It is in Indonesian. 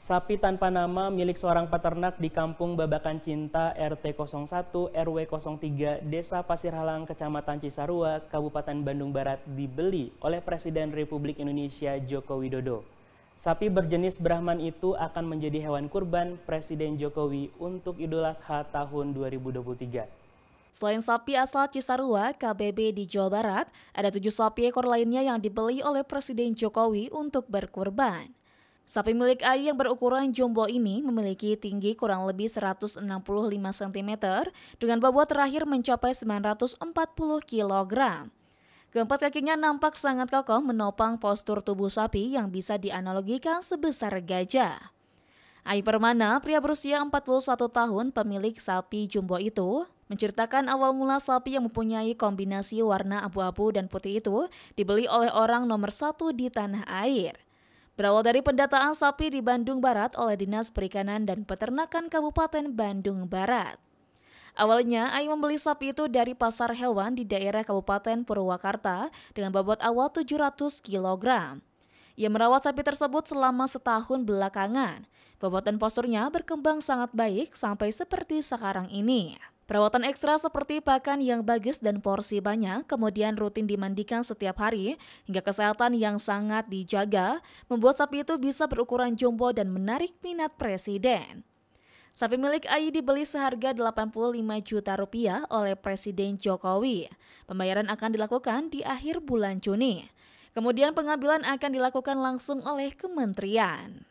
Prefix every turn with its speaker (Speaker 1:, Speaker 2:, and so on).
Speaker 1: Sapi tanpa nama milik seorang peternak di Kampung Babakan Cinta RT 01 RW 03 Desa Pasir Halang Kecamatan Cisarua Kabupaten Bandung Barat dibeli oleh Presiden Republik Indonesia Joko Widodo. Sapi berjenis Brahman itu akan menjadi hewan kurban Presiden Jokowi untuk Idul Adha tahun 2023.
Speaker 2: Selain sapi asal Cisarua, KBB di Jawa Barat, ada tujuh sapi ekor lainnya yang dibeli oleh Presiden Jokowi untuk berkurban. Sapi milik Ai yang berukuran jumbo ini memiliki tinggi kurang lebih 165 cm dengan bobot terakhir mencapai 940 kg. Keempat kakinya nampak sangat kokoh menopang postur tubuh sapi yang bisa dianalogikan sebesar gajah. Ai Permana, pria berusia 41 tahun pemilik sapi jumbo itu, menceritakan awal mula sapi yang mempunyai kombinasi warna abu-abu dan putih itu dibeli oleh orang nomor satu di tanah air – Berawal dari pendataan sapi di Bandung Barat oleh Dinas Perikanan dan Peternakan Kabupaten Bandung Barat. Awalnya, Ai membeli sapi itu dari pasar hewan di daerah Kabupaten Purwakarta dengan bobot awal 700 kg. Ia merawat sapi tersebut selama setahun belakangan. Bobot dan posturnya berkembang sangat baik sampai seperti sekarang ini. Perawatan ekstra seperti pakan yang bagus dan porsi banyak, kemudian rutin dimandikan setiap hari, hingga kesehatan yang sangat dijaga, membuat sapi itu bisa berukuran jumbo dan menarik minat presiden. Sapi milik Ayi dibeli seharga 85 juta rupiah oleh Presiden Jokowi. Pembayaran akan dilakukan di akhir bulan Juni. Kemudian pengambilan akan dilakukan langsung oleh kementerian.